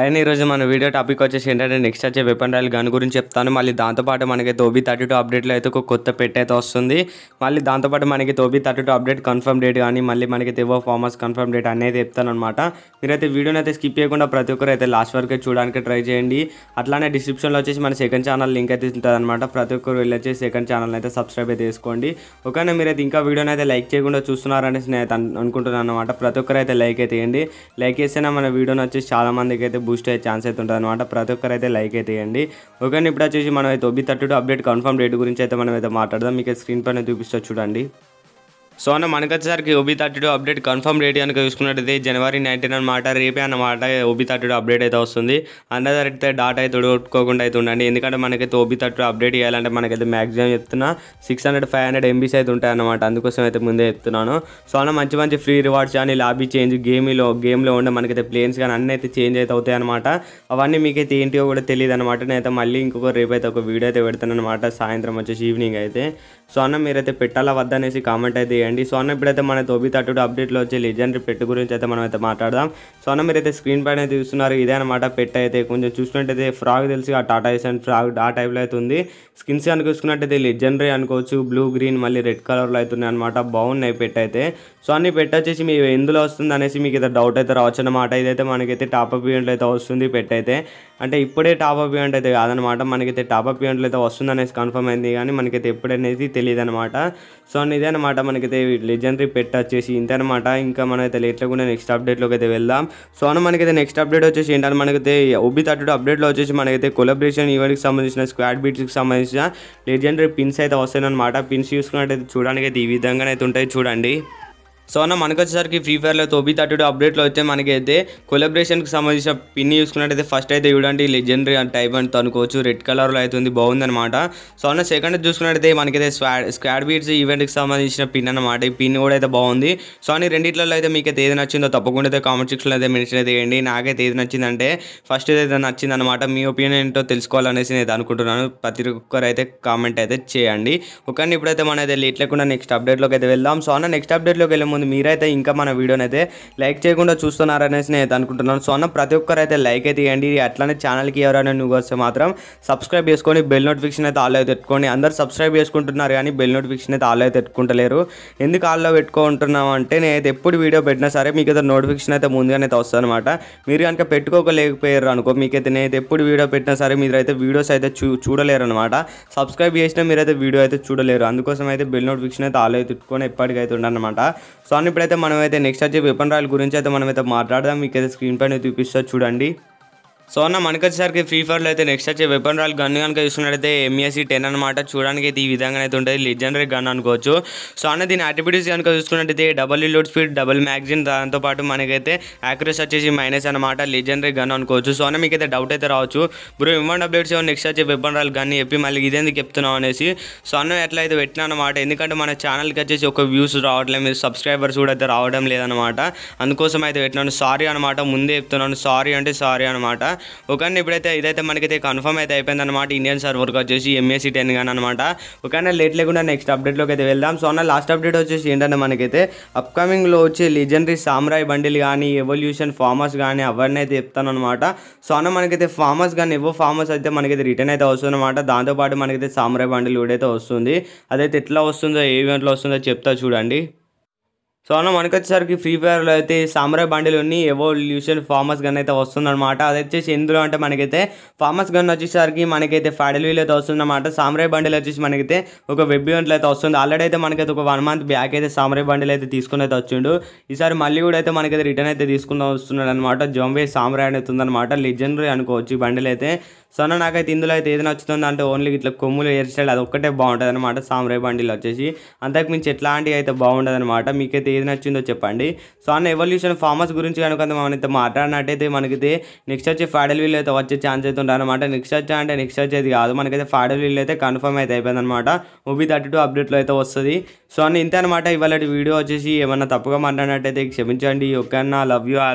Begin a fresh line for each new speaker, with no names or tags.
and ఈరోజు మన video topic వచ్చేసి ఏంటంటే నెక్స్ట్ వచ్చే వెపన్ రాయల్ గన్ గురించి చెప్తాను మళ్ళీ దాంతోపాటు మనకి తోబీ థర్టీ టూ అప్డేట్లో అయితే ఒక కొత్త పెట్ అయితే వస్తుంది మళ్ళీ దాంతోపాటు మనకి తోబీ thirty two update confirm date కానీ మళ్ళీ మనకి తెవో ఫార్మర్స్ కన్ఫర్మ్ డేట్ అనేది చెప్తాను అనమాట మీరైతే వీడియోని అయితే స్కిప్ చేయకుండా ప్రతి ఒక్కరు అయితే లాస్ట్ వరకు చూడడానికి ట్రై చేయండి అట్లానే డిస్క్రిప్షన్లో వచ్చేసి మన సెకండ్ ఛానల్ లింక్ అయితే ఉంటుంది అనమాట ప్రతి ఒక్కరు వెళ్ళి సెకండ్ ఛానల్ అయితే సబ్స్క్రైబ్ అయితే చేసుకోండి ఒకవేళ మీరైతే ఇంకా వీడియోని అయితే లైక్ చేయకుండా చూస్తున్నారనేసి నేను అనుకుంటున్నాను అనమాట ప్రతి ఒక్కరు అయితే లైక్ అయితే చేయండి లైక్ చేస్తేనే మన వీడియోని వచ్చేసి చాలామందికి అయితే బూస్ట్ అయ్యే ఛాన్స్ అయితే ఉంటుంది అనమాట ప్రతి ఒక్కరైతే లైక్ అయితే ఇవ్వండి ఓకే ఇప్పుడు వచ్చేసి మనం అయితే OB thirty update confirm date గురించి అయితే మనం అయితే మాట్లాడదాం మీకు స్క్రీన్ పైన చూపిస్తా చూడండి సో అన్న మనకొచ్చేసరికి OB thirty two update confirm date కనుక చూసుకున్నట్టయితే జనవరి నైన్టీన్ అనమాట రేపే అన్నమాట ఓబీ థర్టీ టూ అప్డేట్ అయితే వస్తుంది అన్న అయితే డాటా అయితే ఉడగొట్టుకోకుండా అయితే ఉండండి ఎందుకంటే మనకైతే ఓబీ థర్టీ టూ అప్డేట్ చేయాలంటే మనకైతే మ్యాక్సిమం చెప్తున్నా six hundred five hundred MBs అయితే ఉంటాయి అన్నమాట అందుకోసం అయితే ముందే చెప్తున్నాను సో అన్న మంచి మంచి ఫ్రీ రివార్డ్స్ కానీ లాబీ చేంజ్ గేమ్లో గేమ్లో ఉండే మనకైతే ప్లేన్స్ కానీ అన్నీ అయితే చేంజ్ అయితే అవుతాయి అనమాట అవన్నీ మీకైతే ఏంటో కూడా తెలియదు అనమాట నేను అయితే మళ్ళీ ఇంకొక రేపు అయితే ఒక వీడియో అయితే పెడతాను అనమాట సాయంత్రం వచ్చేసి ఈవినింగ్ అయితే సో అన్న మీరైతే పెట్టాలా వద్దనేసి కామెంట్ అయితే వేయండి సో అన్న ఇప్పుడైతే మన తోబి తట్టుడు అప్డేట్లో వచ్చే లెజెండరీ పెట్టు గురించి అయితే మనం అయితే మాట్లాడదాం సో అన్న మీరైతే స్క్రీన్ పైన అయితే చూస్తున్నారు ఇదే అనమాట పెట్ట అయితే కొంచెం చూసినట్టయితే ఫ్రాగ్ తెలిసి ఆ టాటా ఏసన్ ఫ్రాగ్ ఆ టైప్లో అయితే ఉంది స్కిన్స్ కనుక చూసుకున్నట్టయితే లెజెండరీ అనుకోవచ్చు బ్లూ గ్రీన్ మళ్ళీ రెడ్ కలర్లో అవుతున్నాయి అనమాట బాగున్నాయి పెట్ట అయితే సో అన్ని పెట్ట వచ్చేసి మీ ఎందులో వస్తుంది అనేసి మీకు అయితే డౌట్ అయితే రావచ్చు అనమాట ఇదైతే మనకైతే టాపప్ ఈవెంట్లు అయితే వస్తుంది పెట్ట అయితే అంటే ఇప్పుడే టాపప్ ఈవెంట్ అయితే కాదనమాట మనకైతే టాపప్ ఈవెంట్లు అయితే వస్తుంది అనేసి కన్ఫర్మ్ అయింది కానీ మనకైతే ఎప్పుడనేది అనమాట సో ఇదేనమాట మనకైతే లెజెండరీ పెట్ట వచ్చేసి ఇంత అనమాట ఇంకా మనైతే లేట్ లేకుండా నెక్స్ట్ అప్డేట్లోకి అయితే వెళ్దాం సో అన్న మనకైతే నెక్స్ట్ అప్డేట్ వచ్చేసి ఏంటంటే మనకైతే ఒబి తట్టుడు అప్డేట్లో వచ్చేసి మనకైతే కొలబరేషన్ ఈవెంట్కి సంబంధించిన స్క్వాడ్ బీట్స్కి సంబంధించిన లెజెండరీ పిన్స్ అయితే అనమాట పిన్స్ చూసుకున్నట్టయితే చూడడానికి అయితే ఈ విధంగానైతే ఉంటాయి చూడండి సో అన్న మనకు వచ్చేసరికి ఫ్రీ ఫైర్లో తోబీ థర్టీ టూ అప్డేట్లో అయితే మనకైతే కి సంబంధించిన పిన్ చూసుకున్నట్టయితే ఫస్ట్ అయితే చూడండి లెజెండరీ టైప్ అని తనుకోవచ్చు రెడ్ కలర్లో అయితే ఉంది బాగుందనమాట సో అన్న సెకండ్ చూసుకున్నట్టయితే మనకైతే స్వాడ్ స్క్వాడ్ బీట్స్ ఈవెంట్కి సంబంధించిన పిన్ అనమాట ఈ పిన్ కూడా అయితే బాగుంది సో అని రెండిట్లలో అయితే మీకు అయితే ఏది నచ్చిందో తప్పకుండా అయితే కామెంట్ సెక్షన్లో అయితే మెన్షన్ అయితే చేయండి నాకైతే ఏది నచ్చిందంటే ఫస్ట్ అయితే నచ్చింది అనమాట మీ ఒపీనియన్ ఏంటో తెలుసుకోవాలనేసి నేను అనుకుంటున్నాను ప్రతి ఒక్కరు అయితే కామెంట్ అయితే చేయండి ఒకరిని ఇప్పుడైతే మనం అయితే లేట్ లేకుండా నెక్స్ట్ అప్డేట్లోకి అయితే వెళ్దాం సో అన్న నెక్స్ట్ అప్డేట్లోకి వెళ్ళే ముందు ఉంది మీరైతే ఇంకా మన వీడియోని అయితే లైక్ చేయకుండా చూస్తున్నారనేసి నేను అనుకుంటున్నాను సో అన్న ప్రతి ఒక్కరైతే లైక్ అయితే ఇవ్వండి అట్లానే ఛానల్కి ఎవరైనా నువ్వు వస్తే మాత్రం సబ్స్క్రైబ్ చేసుకొని బెల్ నోటిఫికేషన్ అయితే ఆల్ అయితే పెట్టుకోండి అందరు సబ్స్క్రైబ్ చేసుకుంటున్నారు కానీ బెల్ నోటిఫికేషన్ అయితే ఆల్ అయితే పెట్టుకుంటలేరు ఎందుకు ఆల్లో పెట్టుకుంటున్నాం అంటే అయితే ఎప్పుడు వీడియో పెట్టినా సరే మీకు అయితే నోటిఫికేషన్ అయితే ముందుగానే అయితే వస్తుంది అనమాట మీరు కనుక పెట్టుకోకలేకపోయారు అనుకో మీకైతే నేను ఎప్పుడు వీడియో పెట్టినా సరే మీరు అయితే వీడియోస్ అయితే చూ చూడలేరు అనమాట సబ్స్క్రైబ్ చేసినా మీరైతే వీడియో అయితే చూడలేరు అందుకోసం అయితే బెల్ నోటిఫికేషన్ అయితే ఆల్ అయితే పెట్టుకొని ఎప్పటికైతే ఉండనమాట సో అని ఇప్పుడైతే మనమైతే నెక్స్ట్ వచ్చి విపన్ రాయల్ గురించి అయితే మనమైతే మాట్లాడదాం అయితే స్క్రీన్ పైన చూపిస్తా చూడండి సో అన్న మనకొచ్చేసరికి ఫ్రీ ఫైర్లో అయితే నెక్స్ట్ వచ్చే వెపన్ రాయల్ గన్ కనుక చూసుకున్నట్టయితే ఎంఎస్సి టెన్ e అనమాట చూడడానికి అయితే ఈ విధంగా అయితే ఉంటుంది లెజెండరీ గన్ అనుకోవచ్చు సో అన్న దీని అట్రిబ్యూట్స్ కనుక చూసుకున్నట్టయితే double load speed double magazine దాంతోపాటు మనకైతే యాక్యురేస్ వచ్చేసి మైనస్ అనమాట లెజెండరీ గన్ అనుకోవచ్చు సో అన్న మీకైతే డౌట్ అయితే రావచ్చు బ్రో ఇమ్మన్ అప్డేట్స్ నెక్స్ట్ వచ్చే వెపన్ రాయల్ గన్ చెప్పి మళ్ళీ ఇదేందుకు చెప్తున్నాం అనేసి సో అన్న ఎట్లా అయితే పెట్టినా అనమాట ఎందుకంటే మన ఛానల్కి వచ్చేసి ఒక వ్యూస్ రావట్లేదు మీరు సబ్స్క్రైబర్స్ కూడా అయితే రావడం లేదనమాట అందుకోసం అయితే పెట్టినాను సారీ అనమాట ముందే చెప్తున్నాను సారీ అంటే సారీ అనమాట ఒకనే ఇప్పుడైతే ఇదైతే మనకైతే కన్ఫర్మ్ అయితే అయిపోయింది అనమాట ఇండియన్ సర్వర్కి వచ్చేసి ఎంఎస్సీ టెన్ కానీ అనమాట ఒకనే లేట్ లేకుండా నెక్స్ట్ అప్డేట్లోకి అయితే వెళ్దాం సో అన్న లాస్ట్ అప్డేట్ వచ్చేసి ఏంటంటే మనకైతే అప్కమింగ్లో వచ్చే లిజెండరీ సామ్రాయ్ బండిలు కానీ ఎవల్యూషన్ ఫార్మర్స్ కానీ అవన్నీ అయితే చెప్తాను అనమాట సో అన్న మనకైతే ఫార్మర్స్ కానీ ఎవో ఫార్మర్స్ అయితే మనకైతే రిటర్న్ అయితే వస్తుంది అనమాట దాంతోపాటు మనకైతే సామ్రాయ్ బండిలు కూడా అయితే వస్తుంది అదైతే ఎట్లా వస్తుందో ఏ ఈవెంట్లో వస్తుందో చెప్తా చూడండి సో అన్న మనకి వచ్చేసరికి ఫ్రీ ఫైర్లో అయితే సామరాయ్ బండిలోని ఎవల్యూషన్ ఫార్మస్ గన్ అయితే వస్తుందన్నమాట అది వచ్చేసి ఎందులో అంటే మనకైతే ఫార్మస్ గన్ వచ్చేసరికి మనకైతే ఫైడల్ వీల్ అయితే వస్తుందన్నమాట సామరాయ్ బండిలు వచ్చేసి మనకైతే ఒక వెబ్ ఈవెంట్లో అయితే వస్తుంది ఆల్రెడీ అయితే మనకైతే ఒక వన్ మంత్ బ్యాక్ అయితే సామరాయ్ బండిలు అయితే తీసుకుని అయితే వచ్చిండు ఈసారి మళ్ళీ కూడా అయితే మనకైతే రిటర్న్ అయితే తీసుకుని వస్తున్నాడు అనమాట జంబే సామరాయ్ అనేది అనమాట లెజెండరీ అనుకోవచ్చు బండిలు అయితే సో అన్న నాకైతే ఇందులో అయితే ఏదైనా నచ్చుతుంది అంటే ఓన్లీ ఇట్లా కొమ్ములు హెయిర్ స్టైల్ అది ఒక్కటే బాగుంటుంది అనమాట సామరాయ్ బండిలు వచ్చేసి అంతకు మించి ఎట్లాంటివి అయితే బాగుంటుంది అనమాట మీకైతే ఏది నచ్చిందో చెప్పండి సో అన్న ఎవల్యూషన్ ఫార్మర్స్ గురించి కనుక మనం అయితే మాట్లాడినట్టయితే మనకైతే నెక్స్ట్ వచ్చే ఫైడల్ వీల్ అయితే వచ్చే ఛాన్స్ అయితే ఉంటారనమాట నెక్స్ట్ వచ్చా అంటే నెక్స్ట్ వచ్చేది కాదు మనకైతే ఫైడల్ వీల్ అయితే కన్ఫర్మ్ అయితే అయిపోయింది అనమాట థర్టీ టూ అప్డేట్లో అయితే వస్తుంది సో అన్న ఇంతే అనమాట ఇవాళ వీడియో వచ్చేసి ఏమన్నా తప్పుగా మాట్లాడినట్టయితే క్షమించండి ఓకే లవ్ యూ ఆల్